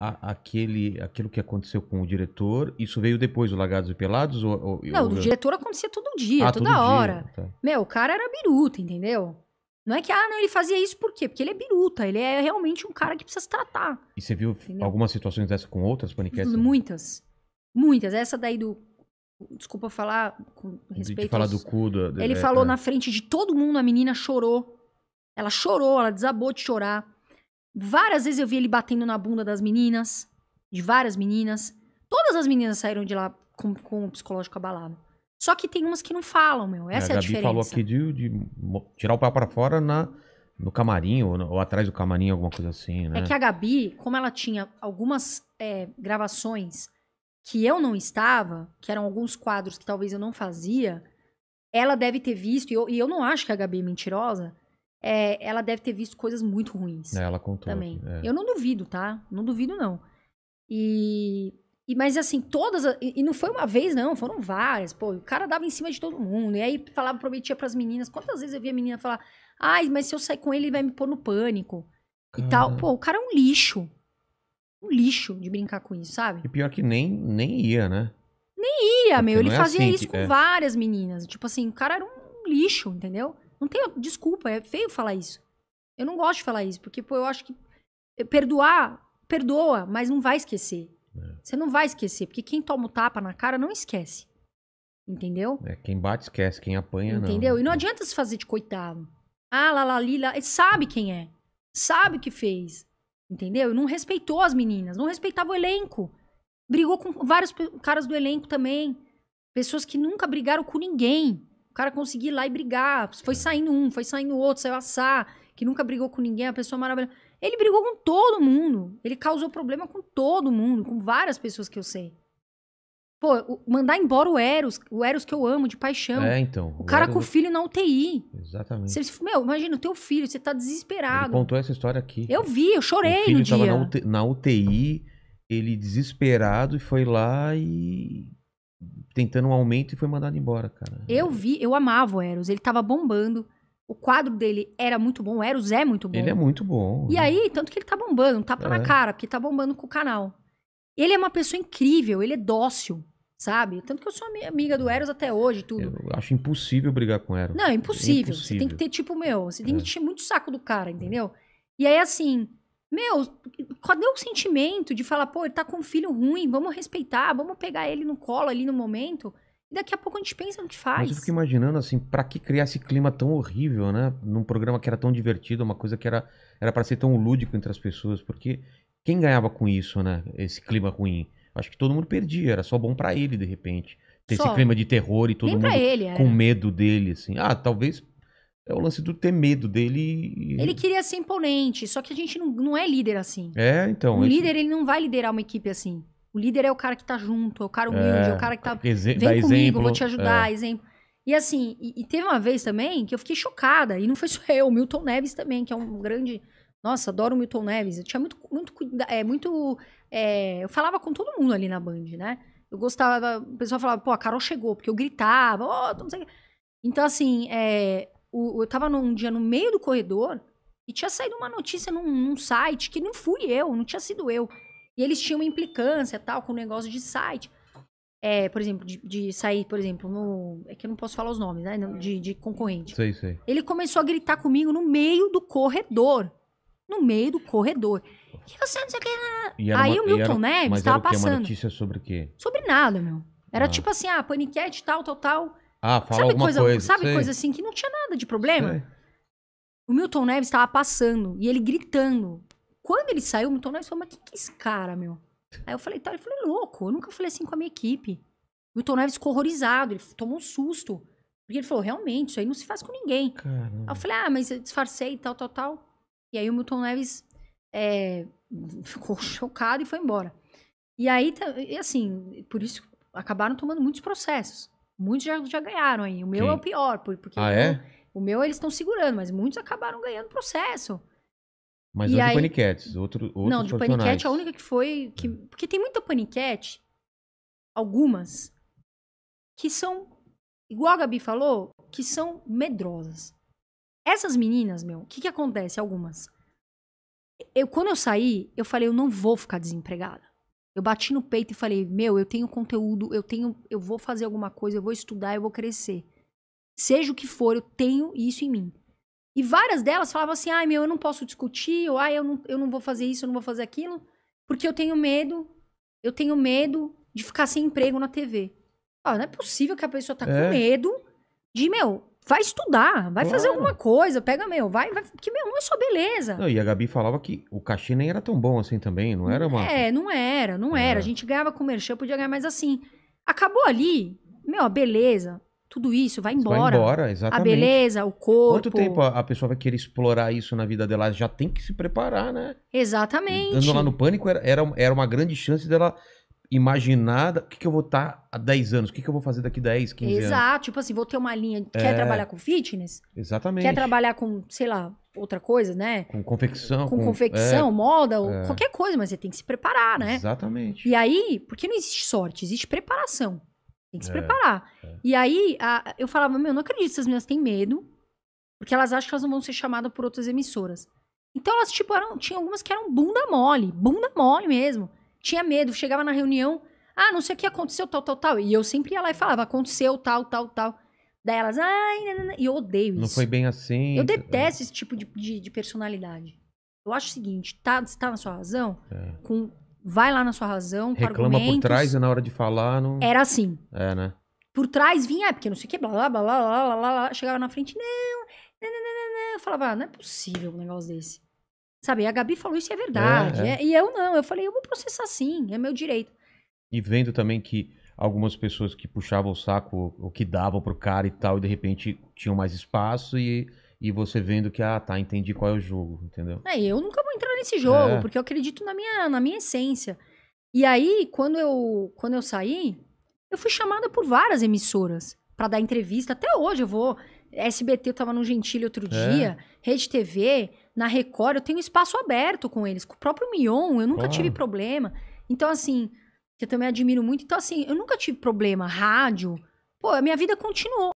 a, aquele, aquilo que aconteceu com o diretor, isso veio depois o Lagados e Pelados? Ou, ou não, ou... diretor acontecia todo dia, ah, toda hora. Dia, tá. Meu, o cara era biruta, entendeu? Não é que, ah, não, ele fazia isso por quê? Porque ele é biruta, ele é realmente um cara que precisa se tratar. E você viu entendeu? algumas situações dessa com outras paniquetes? Muitas. Muitas. Essa daí do desculpa falar com respeito. De falar aos... do cu do, Ele é, falou é. na frente de todo mundo, a menina chorou. Ela chorou, ela desabou de chorar. Várias vezes eu vi ele batendo na bunda das meninas, de várias meninas. Todas as meninas saíram de lá com, com o psicológico abalado. Só que tem umas que não falam, meu. É, Essa é, a, Gabi diferença. falou aqui de, de tirar o pau para fora na, no camarim, ou, ou, atrás do camarim, alguma coisa assim, né? É que a Gabi, como ela tinha algumas é, gravações que eu não estava, que eram alguns quadros que talvez eu não fazia, ela deve ter visto, e eu, e eu não acho que a Gabi é mentirosa, é, ela deve ter visto coisas muito ruins. É, ela contou. Também. É. Eu não duvido, tá? Não duvido, não. E, e mas assim, todas. E, e, não foi uma vez, não, foram várias. Pô, o cara dava em cima de todo mundo. E aí falava, prometia pras meninas. Quantas vezes eu via a menina falar, ai, mas se eu sair com ele, ele vai me pôr no pânico. Caramba. E tal. Pô, o cara é um lixo. Um lixo de brincar com isso, sabe? E pior que nem, nem ia, né? Nem ia, Porque meu. Ele é fazia assim isso que... com é. várias meninas. Tipo assim, o cara era um lixo, entendeu? Não tem desculpa, é feio falar isso. Eu não gosto de falar isso, porque pô, eu acho que eh, perdoar, perdoa, mas não vai esquecer. É. Você não vai esquecer, porque quem toma o tapa na cara não esquece. Entendeu? É, quem bate esquece, quem apanha Entendeu? não. Entendeu? E não adianta se fazer de coitado. Ah, lá, lá, lila. Ele sabe quem é. Sabe o que fez. Entendeu? Não respeitou as meninas, não respeitava o elenco. Brigou com vários caras do elenco também. Pessoas que nunca brigaram com ninguém. O cara conseguir ir lá e brigar. Foi saindo um, foi saindo outro, saiu assar, que nunca brigou com ninguém, a pessoa maravilhosa. Ele brigou com todo mundo. Ele causou problema com todo mundo, com várias pessoas que eu sei. Pô, mandar embora o Eros, o Eros que eu amo de paixão. É, então. O, o cara Eros... com o é filho na UTI. Exatamente. Você, meu, imagina o teu filho, você tá desesperado. Ele contou essa história aqui. Eu vi, eu chorei o filho no tava dia. Na, UTI, na UTI, ele desesperado e foi lá e tentando um aumento e foi mandado embora, cara. Eu vi, eu amava o Eros, ele tava bombando. O quadro dele era muito bom, o Eros é muito bom. Ele é muito bom. E né? aí, tanto que ele tá bombando, um tapa é. na cara, porque tá bombando com o canal. Ele é uma pessoa incrível, ele é dócil, sabe? Tanto que eu sou amiga do Eros até hoje, tudo. Eu acho impossível brigar com o Eros. Não, é impossível. É impossível. Você tem que ter, tipo, meu, você tem é. que encher muito saco do cara, entendeu? E aí, assim, meu, cadê o sentimento de falar, pô, ele tá com um filho ruim, vamos respeitar, vamos pegar ele no colo ali no momento. E daqui a pouco a gente pensa no que faz. Mas eu fico imaginando, assim, pra que criar esse clima tão horrível, né? Num programa que era tão divertido, uma coisa que era era para ser tão lúdico entre as pessoas, porque quem ganhava com isso, né? Esse clima ruim? Acho que todo mundo perdia, era só bom para ele, de repente. Ter só. esse clima de terror e todo Nem mundo ele, com é. medo dele, assim. Ah, talvez é o lance do ter medo dele. Ele queria ser imponente, só que a gente não, não é líder assim. É, então. O líder, ele não vai liderar uma equipe assim. O líder é o cara que tá junto, é o cara humilde, é, é o cara que tá. Exe- vem comigo, exemplo, vou te ajudar, é. exemplo. E assim, e, e, teve uma vez também que eu fiquei chocada, e não foi só eu, o Milton Neves também, que é um grande. Nossa, adoro o Milton Neves. Eu tinha muito. muito, é, muito é, eu falava com todo mundo ali na Band, né? Eu gostava. O pessoal falava, pô, a Carol chegou, porque eu gritava, ó, oh, não sei o que. Então, assim, é, o, eu tava num dia no meio do corredor e tinha saído uma notícia num, num site que não fui eu, não tinha sido eu. E eles tinham implicância tal com o negócio de site. É, por exemplo, de, de, sair, por exemplo, no. É que eu não posso falar os nomes, né? De, de concorrente. Sei, sei. Ele começou a gritar comigo no meio do corredor. No meio do corredor. E você não sei o que. Né, né, né. Aí uma, o Milton era, Neves estava passando. Uma notícia sobre o quê? Sobre nada, meu. Era ah. tipo assim, ah, paniquete, tal, tal, tal. Ah, fala sabe alguma coisa, coisa. Sabe sei. coisa assim que não tinha nada de problema? Sei. O Milton Neves estava passando e ele gritando. Quando ele saiu, o Milton Neves falou, mas quem que é esse cara, meu? Aí eu falei, tá, ele falou, é louco, eu nunca falei assim com a minha equipe. O Milton Neves ficou horrorizado, ele tomou um susto. Porque ele falou, realmente, isso aí não se faz com ninguém. Aí eu falei, ah, mas eu disfarcei, tal, tal, tal. E aí o Milton Neves é, ficou chocado e foi embora. E aí, e assim, por isso acabaram tomando muitos processos. Muitos já, já ganharam aí. O meu Quem? é o pior, porque ah, é? o, meu eles estão segurando, mas muitos acabaram ganhando processo. Mas e não aí... de paniquetes, outro, outros Não, de paniquete a única que foi... Que... É. Porque tem muita paniquete, algumas, que são, igual a Gabi falou, que são medrosas. Essas meninas, meu, o que que acontece? Algumas. Eu, quando eu saí, eu falei, eu não vou ficar desempregada. Eu bati no peito e falei: "Meu, eu tenho conteúdo, eu tenho, eu vou fazer alguma coisa, eu vou estudar, eu vou crescer. Seja o que for, eu tenho isso em mim". E várias delas falavam assim: "Ai, meu, eu não posso discutir, ou ai, eu não, eu não vou fazer isso, eu não vou fazer aquilo, porque eu tenho medo. Eu tenho medo de ficar sem emprego na TV". Ah, não é possível que a pessoa tá é. com medo de, meu, vai estudar, vai claro. fazer alguma coisa, pega, meu, vai, vai que meu, não é só beleza. Não, e a Gabi falava que o cachê nem era tão bom assim também, não era, mano? É, não era, não é. era. A gente ganhava com o merchan, podia ganhar, mas assim, acabou ali, meu, a beleza, tudo isso vai embora. Vai embora, exatamente. A beleza, o corpo. Quanto tempo a, pessoa vai querer explorar isso na vida dela? Já tem que se preparar, né? Exatamente. Andando lá no pânico, era, era, era uma grande chance dela imaginar o que, que eu vou estar tá há 10 anos, o que, que eu vou fazer daqui 10, 15 Exato. anos. Exato, tipo assim, vou ter uma linha. Quer é. trabalhar com fitness? Exatamente. Quer trabalhar com, sei lá, outra coisa, né? Com confecção. Com, com confecção, é, moda, é. qualquer coisa, mas você tem que se preparar, né? Exatamente. E aí, porque não existe sorte, existe preparação. Tem que se é, preparar. É. E aí, a, eu falava, meu, não acredito, essas meninas têm medo, porque elas acham que elas não vão ser chamadas por outras emissoras. Então elas, tipo, eram, tinha algumas que eram bunda mole, bunda mole mesmo tinha medo, chegava na reunião, ah, não sei o que aconteceu, tal, tal, tal. E eu sempre ia lá e falava, aconteceu, tal, tal, tal. Daí elas, ai, né, né, né. e eu odeio isso. Não foi bem assim. Eu detesto esse tipo de, de, de personalidade. Eu acho o seguinte, tá, você tá na sua razão, é. com, vai lá na sua razão, com Reclama por trás e na hora de falar não... Era assim. É, né? Por trás vinha, ah, porque não sei o que, blá, blá, blá, blá, blá, blá, blá, chegava na frente, não, não, não, não, não. Eu falava, ah, não é possível um negócio desse. Sabe, a Gabi falou isso é, é verdade. É, é. e eu não, eu falei, eu vou processar sim, é meu direito. E vendo também que algumas pessoas que puxavam o saco, ou que davam pro cara e tal, e de repente tinham mais espaço e, e você vendo que, ah, tá, entendi qual é o jogo, entendeu? É, eu nunca vou entrar nesse jogo, é. porque eu acredito na minha, na minha essência. E aí, quando eu, quando eu saí, eu fui chamada por várias emissoras para dar entrevista. Até hoje eu vou SBT eu tava no Gentile outro é. dia, é. Rede TV, na Record, eu tenho espaço aberto com eles. Com o próprio Mion, eu nunca tive problema. Então, assim, que eu também admiro muito. Então, assim, eu nunca tive problema. Rádio, pô, a minha vida continuou.